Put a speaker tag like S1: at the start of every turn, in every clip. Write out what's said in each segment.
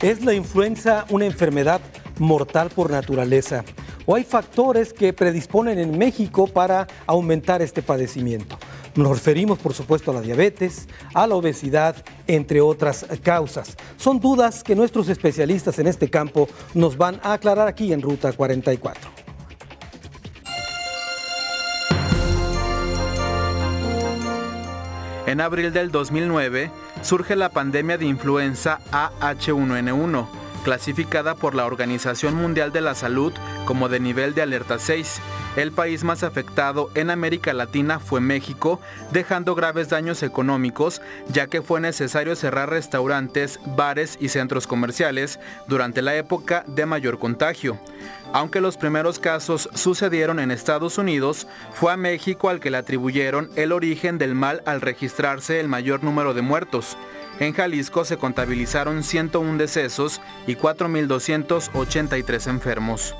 S1: ¿Es la influenza una enfermedad mortal por naturaleza? ¿O hay factores que predisponen en México para aumentar este padecimiento? Nos referimos, por supuesto, a la diabetes, a la obesidad, entre otras causas. Son dudas que nuestros especialistas en este campo nos van a aclarar aquí en Ruta 44. En abril del 2009, surge la pandemia de influenza AH1N1, clasificada por la Organización Mundial de la Salud como de nivel de alerta 6 el país más afectado en América Latina fue México, dejando graves daños económicos, ya que fue necesario cerrar restaurantes, bares y centros comerciales durante la época de mayor contagio. Aunque los primeros casos sucedieron en Estados Unidos, fue a México al que le atribuyeron el origen del mal al registrarse el mayor número de muertos. En Jalisco se contabilizaron 101 decesos y 4.283 enfermos.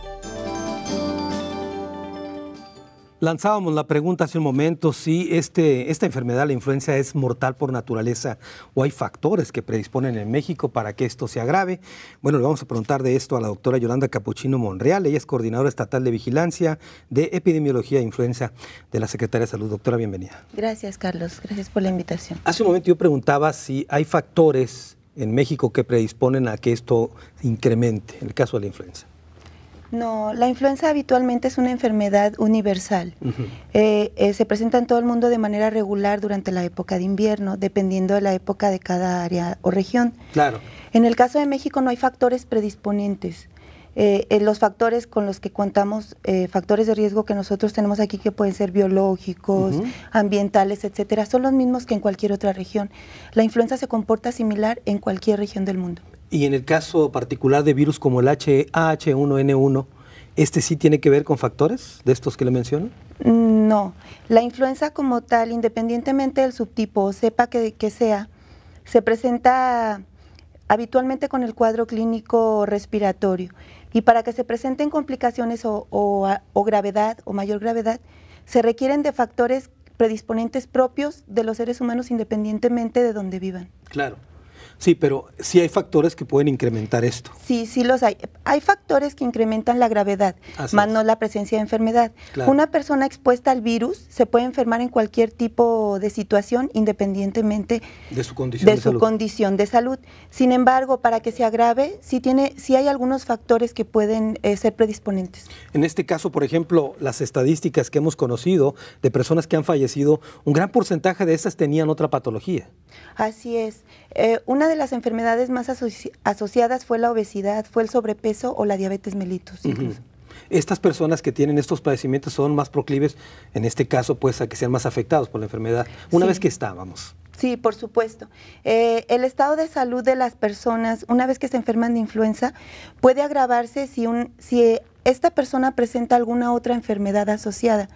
S1: Lanzábamos la pregunta hace un momento si este, esta enfermedad, la influenza, es mortal por naturaleza o hay factores que predisponen en México para que esto se agrave. Bueno, le vamos a preguntar de esto a la doctora Yolanda Capuchino Monreal. Ella es coordinadora estatal de vigilancia de epidemiología de influenza de la Secretaría de Salud. Doctora, bienvenida.
S2: Gracias, Carlos. Gracias por la invitación.
S1: Hace un momento yo preguntaba si hay factores en México que predisponen a que esto incremente, el caso de la influenza.
S2: No, la influenza habitualmente es una enfermedad universal. Eh, eh, se presenta en todo el mundo de manera regular durante la época de invierno, dependiendo de la época de cada área o región. Claro. En el caso de México no hay factores predisponentes. Eh, los factores con los que contamos, factores de riesgo que nosotros tenemos aquí que pueden ser biológicos, ambientales, etcétera, son los mismos que en cualquier otra región. La influenza se comporta similar en cualquier región del mundo.
S1: Y en el caso particular de virus como el h 1 n ¿este sí tiene que ver con factores de estos que le menciono?
S2: Mm, no, la influenza como tal, independientemente del subtipo o cepa que, sea, se presenta habitualmente con el cuadro clínico respiratorio. Y para que se presenten complicaciones o, gravedad o mayor gravedad, se requieren de factores predisponentes propios de los seres humanos independientemente de donde vivan.
S1: Claro. Sí, pero sí hay factores que pueden incrementar esto.
S2: Sí, sí los hay. Hay factores que incrementan la gravedad, más no la presencia de enfermedad. Una persona expuesta al virus se puede enfermar en cualquier tipo de situación independientemente
S1: de su condición
S2: de, salud. Sin embargo, para que se agrave, sí, tiene, sí hay algunos factores que pueden eh, ser
S1: predisponentes. En este caso, por ejemplo, las estadísticas que hemos conocido de personas que han fallecido, un gran porcentaje de esas tenían otra patología.
S2: Así es. Eh, una de las enfermedades más asociadas fue la obesidad, fue el sobrepeso o la diabetes mellitus.
S1: estas personas que tienen estos padecimientos son más proclives, en este caso, pues a que sean más afectados por la enfermedad, una vez que estábamos.
S2: Sí, por supuesto. Eh, el estado de salud de las personas, una vez que se enferman de influenza, puede agravarse si, un, si esta persona presenta alguna otra enfermedad asociada.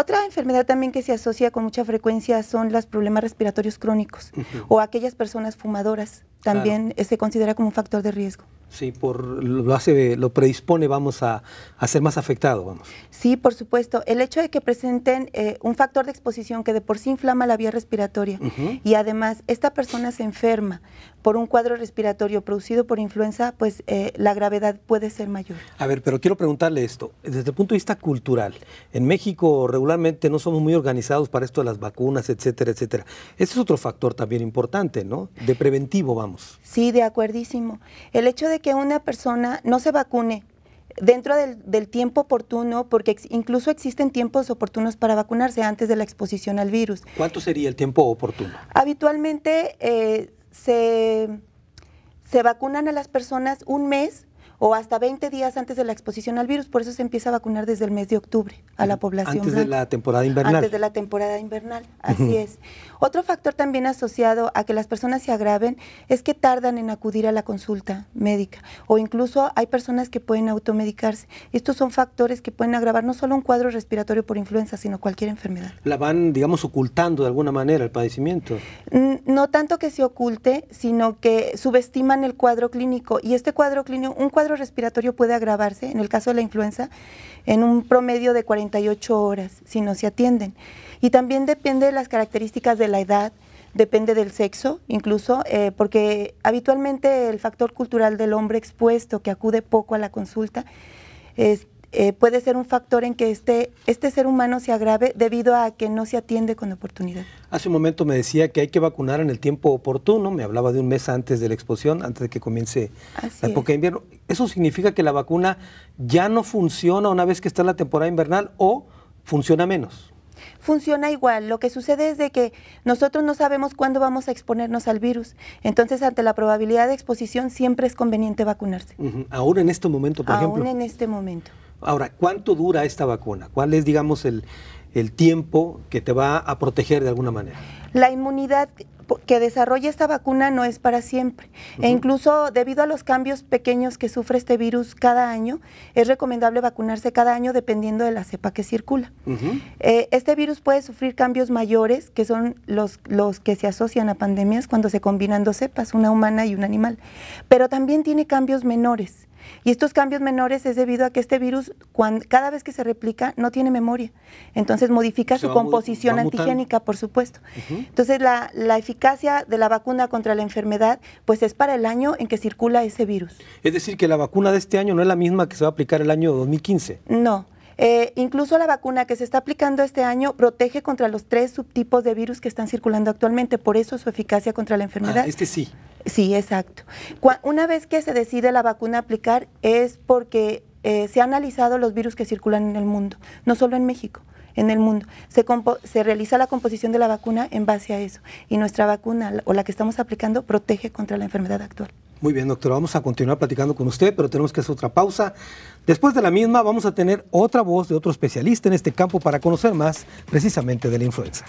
S2: Otra enfermedad también que se asocia con mucha frecuencia son los problemas respiratorios crónicos o aquellas personas fumadoras también eh, se considera como un factor de riesgo.
S1: Sí, por lo hace, lo predispone, vamos a, a ser más afectado, vamos.
S2: Sí, por supuesto. El hecho de que presenten eh, un factor de exposición que de por sí inflama la vía respiratoria y además esta persona se enferma por un cuadro respiratorio producido por influenza, pues eh, la gravedad puede ser mayor.
S1: A ver, pero quiero preguntarle esto. Desde el punto de vista cultural, en México regularmente no somos muy organizados para esto de las vacunas, etcétera, etcétera. Ese es otro factor también importante, ¿no? De preventivo, vamos.
S2: Sí, de acuerdísimo. El hecho de que una persona no se vacune dentro del, tiempo oportuno, porque incluso existen tiempos oportunos para vacunarse antes de la exposición al virus.
S1: ¿Cuánto sería el tiempo oportuno?
S2: Habitualmente eh, se, se vacunan a las personas un mes o hasta 20 días antes de la exposición al virus. Por eso se empieza a vacunar desde el mes de octubre a la población. Antes de la
S1: temporada invernal. Antes de
S2: la temporada invernal, así es. Otro factor también asociado a que las personas se agraven es que tardan en acudir a la consulta médica o incluso hay personas que pueden automedicarse. Estos son factores que pueden agravar no solo un cuadro respiratorio por influenza, sino cualquier enfermedad.
S1: La van, digamos, ocultando de alguna manera el padecimiento.
S2: No tanto que se oculte, sino que subestiman el cuadro clínico y este cuadro clínico, un cuadro respiratorio puede agravarse, en el caso de la influenza, en un promedio de 48 horas si no se atienden. Y también depende de las características de la edad, depende del sexo, incluso, eh, porque habitualmente el factor cultural del hombre expuesto que acude poco a la consulta es eh, puede ser un factor en que este, este ser humano se agrave debido a que no se atiende con oportunidad.
S1: Hace un momento me decía que hay que vacunar en el tiempo oportuno, me hablaba de un mes antes de la exposición, antes de que comience la época de invierno. ¿Eso significa que la vacuna ya no funciona una vez que está la temporada invernal o funciona menos?
S2: funciona igual. Lo que sucede es de que nosotros no sabemos cuándo vamos a exponernos al virus. Entonces, ante la probabilidad de exposición, siempre es conveniente vacunarse.
S1: Aún en este momento, por ejemplo. Aún en
S2: este momento.
S1: Ahora, ¿cuánto dura esta vacuna? ¿Cuál es, digamos, el, tiempo que te va a proteger de alguna manera?
S2: La inmunidad que desarrolla esta vacuna no es para siempre. E incluso debido a los cambios pequeños que sufre este virus cada año, es recomendable vacunarse cada año dependiendo de la cepa que circula. Eh, este virus puede sufrir cambios mayores, que son los, los que se asocian a pandemias cuando se combinan dos cepas, una humana y un animal. Pero también tiene cambios menores. Y estos cambios menores es debido a que este virus, cada vez que se replica, no tiene memoria. Entonces modifica su composición antigénica, por supuesto. Entonces la, la, eficacia de la vacuna contra la enfermedad,
S1: pues es para el año en que circula ese virus. Es decir, que la vacuna de este año no es la misma que se va a aplicar el año 2015.
S2: No. Eh, incluso la vacuna que se está aplicando este año protege contra los tres subtipos de virus que están circulando actualmente, por eso su eficacia contra la enfermedad. Ah, este sí. Sí, exacto. Una vez que se decide la vacuna aplicar es porque eh, se han analizado los virus que circulan en el mundo, no solo en México en el mundo. se, realiza la composición de la vacuna en base a eso. Y nuestra vacuna, o la que estamos aplicando, protege contra la enfermedad actual.
S1: Muy bien, doctor. vamos a continuar platicando con usted, pero tenemos que hacer otra pausa. Después de la misma vamos a tener otra voz de otro especialista en este campo para conocer más precisamente de la influenza.